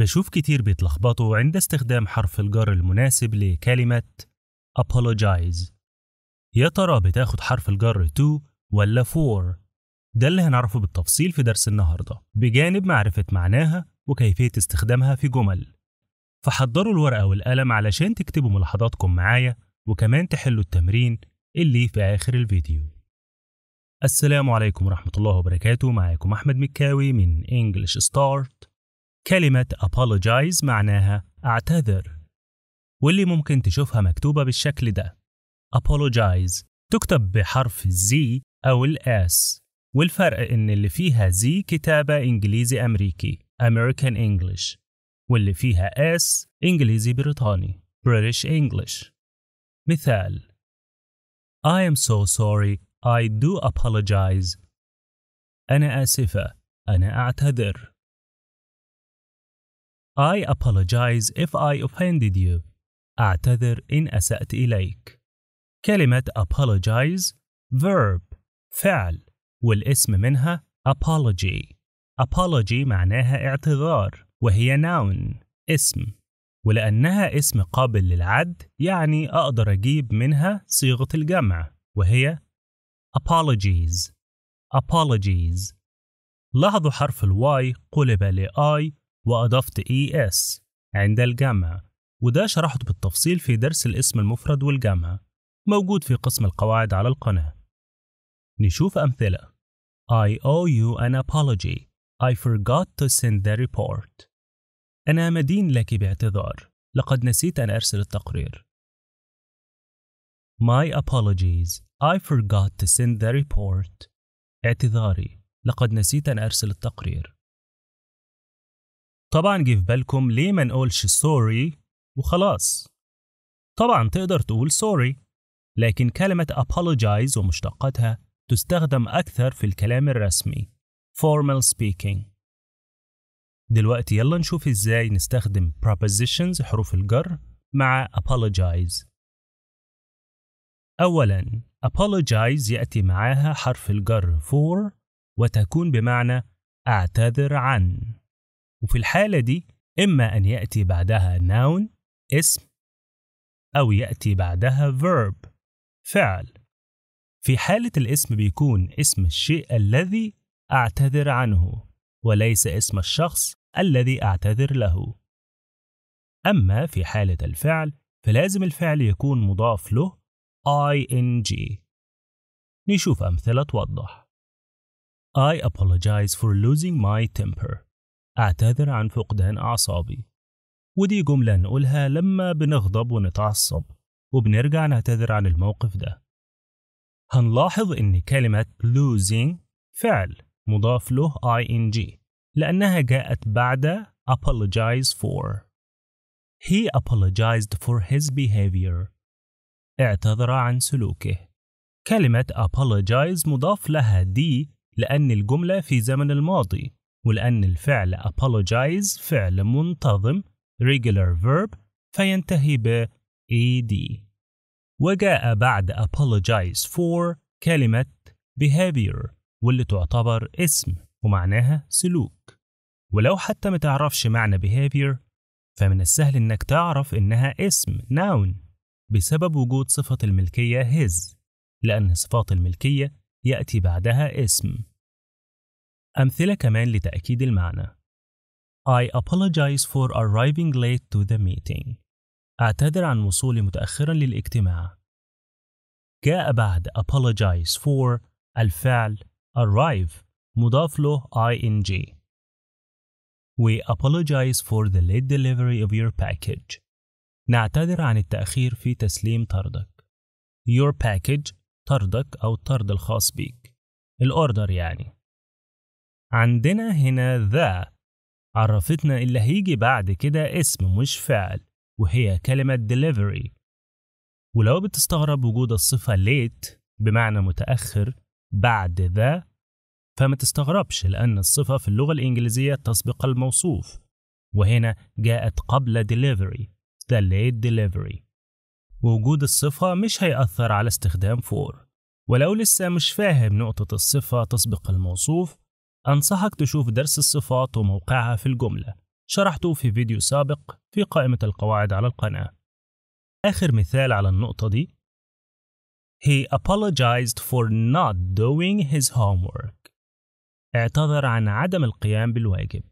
بشوف كتير بيتلخبطوا عند استخدام حرف الجر المناسب لكلمة apologize يا ترى بتاخد حرف الجر to ولا for ده اللي هنعرفه بالتفصيل في درس النهاردة بجانب معرفة معناها وكيفية استخدامها في جمل فحضروا الورقة والقلم علشان تكتبوا ملاحظاتكم معايا وكمان تحلوا التمرين اللي في آخر الفيديو السلام عليكم ورحمة الله وبركاته معاكم أحمد مكاوي من English Start كلمة apologize معناها أعتذر واللي ممكن تشوفها مكتوبة بالشكل ده apologize تكتب بحرف Z أو الاس والفرق إن اللي فيها Z كتابة إنجليزي أمريكي American English واللي فيها S إنجليزي بريطاني British English مثال I am so sorry I do apologize أنا آسفة أنا أعتذر I apologize if I offended you. أعتذر إن أسأت إليك. كلمة apologize verb فعل والاسم منها apology. apology معناها اعتذار وهي noun اسم ولأنها اسم قابل للعد يعني أقدر أجيب منها صيغة الجمع وهي apologies apologies لاحظوا حرف الواي قلب لآي I وأضفت ES عند الجمع وده شرحته بالتفصيل في درس الاسم المفرد والجمع موجود في قسم القواعد على القناة نشوف أمثلة I owe you an apology I forgot to send the report أنا مدين لك باعتذار لقد نسيت أن أرسل التقرير My apologies I forgot to send the report اعتذاري لقد نسيت أن أرسل التقرير طبعا جه في بالكم ليه ما نقولش سوري وخلاص طبعا تقدر تقول سوري لكن كلمة apologize ومشتقاتها تستخدم أكثر في الكلام الرسمي formal speaking دلوقتي يلا نشوف ازاي نستخدم prepositions حروف الجر مع apologize أولا apologize يأتي معاها حرف الجر for وتكون بمعنى أعتذر عن وفي الحالة دي إما أن يأتي بعدها noun اسم أو يأتي بعدها verb فعل في حالة الاسم بيكون اسم الشيء الذي أعتذر عنه وليس اسم الشخص الذي أعتذر له أما في حالة الفعل فلازم الفعل يكون مضاف له ing نشوف أمثلة توضح I apologize for losing my temper أعتذر عن فقدان أعصابي ودي جملة نقولها لما بنغضب ونتعصب وبنرجع نعتذر عن الموقف ده هنلاحظ إن كلمة losing فعل مضاف له ing لأنها جاءت بعد apologize for He apologized for his behavior اعتذر عن سلوكه كلمة apologize مضاف لها دي لأن الجملة في زمن الماضي ولأن الفعل apologize فعل منتظم regular verb فينتهي ب ed وجاء بعد apologize for كلمة behavior واللي تعتبر اسم ومعناها سلوك ولو حتى متعرفش معنى behavior فمن السهل إنك تعرف إنها اسم noun بسبب وجود صفة الملكية his لأن صفات الملكية يأتي بعدها اسم أمثلة كمان لتأكيد المعنى. I apologize for arriving late to the meeting. أعتذر عن وصولي متأخرا للاجتماع. جاء بعد apologize for الفعل arrive مضاف له ing. We apologize for the late delivery of your package. نعتذر عن التأخير في تسليم طردك. Your package طردك أو الطرد الخاص بيك. الأوردر يعني. عندنا هنا ذا عرفتنا اللي هيجي بعد كده اسم مش فعل وهي كلمة delivery ولو بتستغرب وجود الصفة late بمعنى متأخر بعد ذا فما تستغربش لأن الصفة في اللغة الإنجليزية تسبق الموصوف وهنا جاءت قبل delivery the late delivery ووجود الصفة مش هيأثر على استخدام for ولو لسه مش فاهم نقطة الصفة تسبق الموصوف أنصحك تشوف درس الصفات وموقعها في الجملة شرحته في فيديو سابق في قائمة القواعد على القناة آخر مثال على النقطة دي He apologized for not doing his homework اعتذر عن عدم القيام بالواجب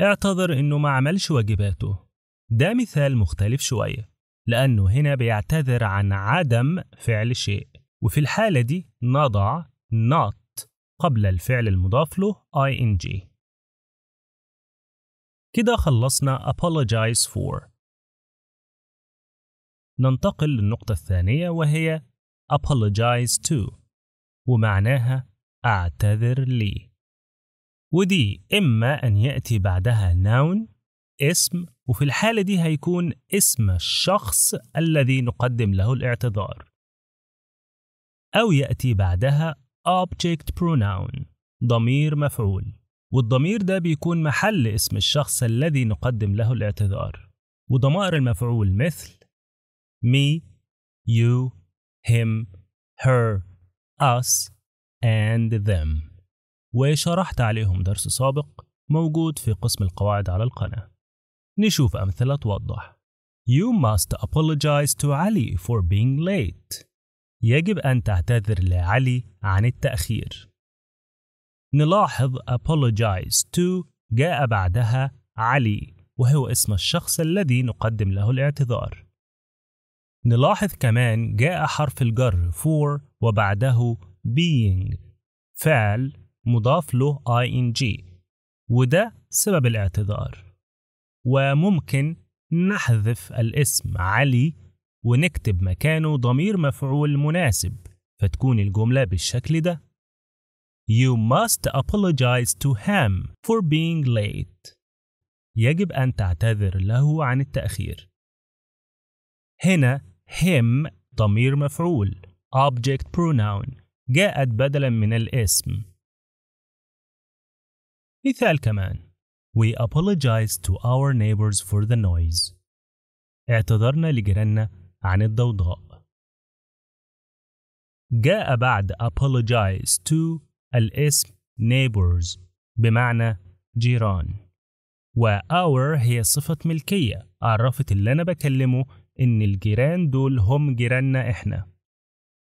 اعتذر إنه ما عملش واجباته ده مثال مختلف شوية لأنه هنا بيعتذر عن عدم فعل شيء وفي الحالة دي نضع not قبل الفعل المضاف له ing كده خلصنا apologize for ننتقل للنقطة الثانية وهي apologize to ومعناها أعتذر لي ودي إما أن يأتي بعدها noun اسم وفي الحالة دي هيكون اسم الشخص الذي نقدم له الاعتذار أو يأتي بعدها object pronoun ضمير مفعول والضمير ده بيكون محل اسم الشخص الذي نقدم له الاعتذار وضمائر المفعول مثل me you him her us and them وشرحت عليهم درس سابق موجود في قسم القواعد على القناة نشوف أمثلة توضح You must apologize to Ali for being late يجب أن تعتذر لعلي عن التأخير. نلاحظ apologize to جاء بعدها علي وهو اسم الشخص الذي نقدم له الاعتذار. نلاحظ كمان جاء حرف الجر for وبعده being فعل مضاف له ing وده سبب الاعتذار وممكن نحذف الاسم علي ونكتب مكانه ضمير مفعول مناسب فتكون الجملة بالشكل ده You must apologize to him for being late يجب أن تعتذر له عن التأخير هنا him ضمير مفعول object pronoun جاءت بدلا من الاسم مثال كمان We apologize to our neighbors for the noise اعتذرنا لجيراننا عن الضوضاء. جاء بعد apologize to الاسم neighbors بمعنى جيران و our هي صفة ملكية عرفت اللي أنا بكلمه إن الجيران دول هم جيراننا إحنا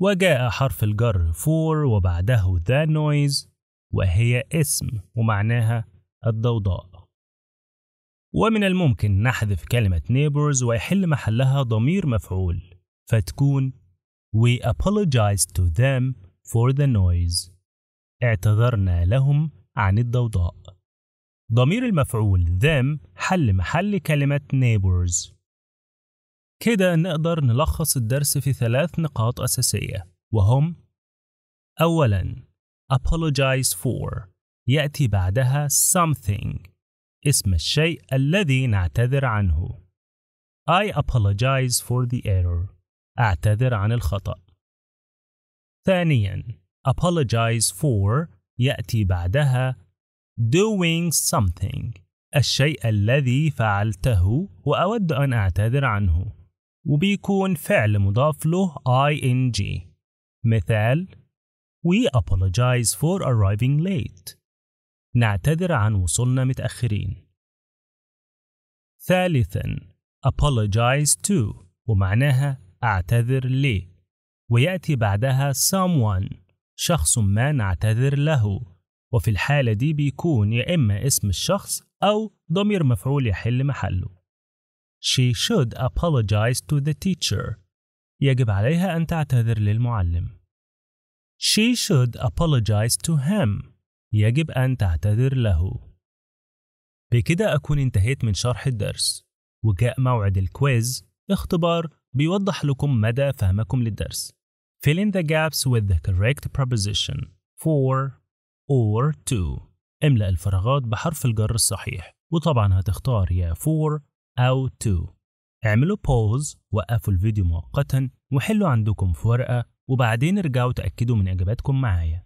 وجاء حرف الجر for وبعده the noise وهي اسم ومعناها الضوضاء ومن الممكن نحذف كلمة neighbors ويحل محلها ضمير مفعول فتكون We apologize to them for the noise اعتذرنا لهم عن الضوضاء ضمير المفعول them حل محل كلمة neighbors كده نقدر نلخص الدرس في ثلاث نقاط أساسية وهم أولاً apologize for يأتي بعدها something اسم الشيء الذي نعتذر عنه. I apologize for the error. أعتذر عن الخطأ. ثانياً apologize for يأتي بعدها doing something الشيء الذي فعلته وأود أن أعتذر عنه وبيكون فعل مضاف له ing مثال We apologize for arriving late نعتذر عن وصولنا متأخرين ثالثا apologize to ومعناها أعتذر لي ويأتي بعدها someone شخص ما نعتذر له وفي الحالة دي بيكون يا إما اسم الشخص أو ضمير مفعول يحل محله She should apologize to the teacher يجب عليها أن تعتذر للمعلم She should apologize to him يجب أن تعتذر له بكده أكون انتهيت من شرح الدرس وجاء موعد الكويز اختبار بيوضح لكم مدى فهمكم للدرس Fill in the gaps with the correct preposition for or to املأ الفراغات بحرف الجر الصحيح وطبعا هتختار يا for أو to اعملوا pause وقفوا الفيديو مؤقتا وحلوا عندكم في ورقة وبعدين ارجعوا تأكدوا من إجاباتكم معايا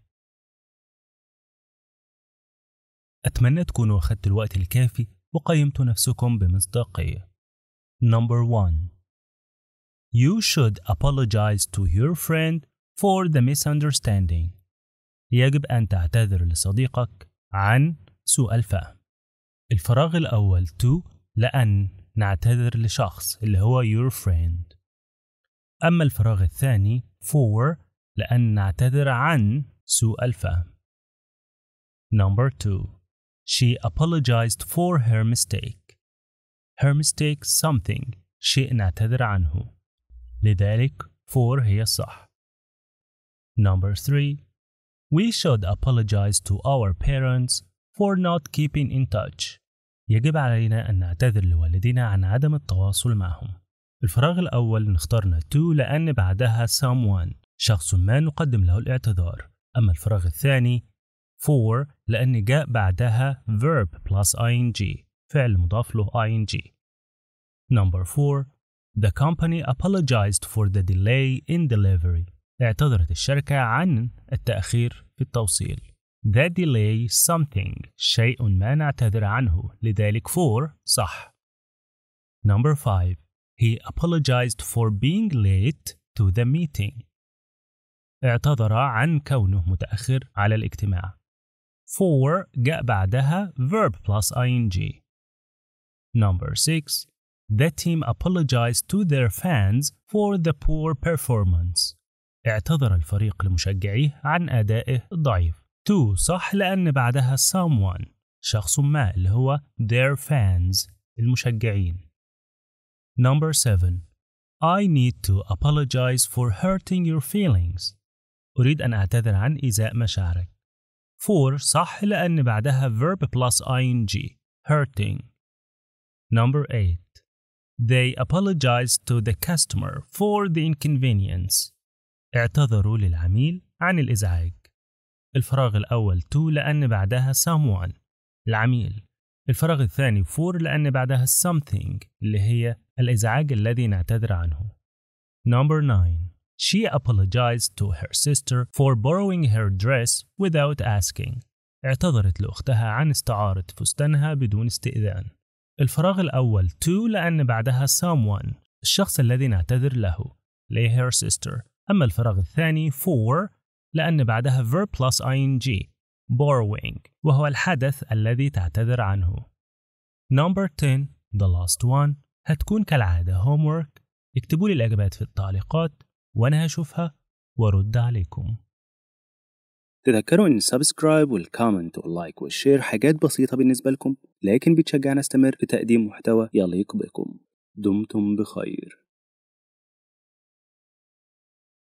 أتمنى تكونوا أخذت الوقت الكافي وقيمتوا نفسكم بمصداقية. Number 1 You should apologize to your friend for the misunderstanding. يجب أن تعتذر لصديقك عن سوء الفهم. الفراغ الأول to لأن نعتذر لشخص اللي هو your friend. أما الفراغ الثاني for لأن نعتذر عن سوء الفهم. Number 2 She apologized for her mistake. Her mistake something شيء نعتذر عنه. لذلك for هي الصح. Number three, We should apologize to our parents for not keeping in touch. يجب علينا أن نعتذر لوالدينا عن عدم التواصل معهم. الفراغ الأول اخترنا to لأن بعدها someone شخص ما نقدم له الاعتذار، أما الفراغ الثاني for لأن جاء بعدها verb plus ing فعل مضاف له ing. Number 4 The company apologized for the delay in delivery. اعتذرت الشركة عن التأخير في التوصيل. The delay something شيء ما نعتذر عنه لذلك for صح. Number 5 He apologized for being late to the meeting. اعتذر عن كونه متأخر على الاجتماع. for جاء بعدها verb plus ing. Number 6. The team apologized to their fans for the poor performance. اعتذر الفريق لمشجعيه عن أدائه الضعيف. to صح لأن بعدها someone شخص ما اللي هو their fans المشجعين. Number 7. I need to apologize for hurting your feelings. أريد أن أعتذر عن إيذاء مشاعرك. 4 صح لأن بعدها verb plus ing hurting. Number 8 They apologized to the customer for the inconvenience. اعتذروا للعميل عن الإزعاج. الفراغ الأول to لأن بعدها someone العميل. الفراغ الثاني for لأن بعدها something اللي هي الإزعاج الذي نعتذر عنه. Number 9 she apologized to her sister for borrowing her dress without asking. اعتذرت لأختها عن استعارة فستانها بدون استئذان. الفراغ الأول to لأن بعدها someone الشخص الذي نعتذر له لي her sister. أما الفراغ الثاني for لأن بعدها verb plus ing borrowing وهو الحدث الذي تعتذر عنه. Number 10 the last one هتكون كالعادة homework اكتبوا لي الإجابات في التعليقات وأنا هشوفها وأرد عليكم تذكروا ان السبسكرايب والكومنت واللايك والشير حاجات بسيطة بالنسبة لكم لكن بتشجعنا استمر في تقديم محتوى يليق بكم دمتم بخير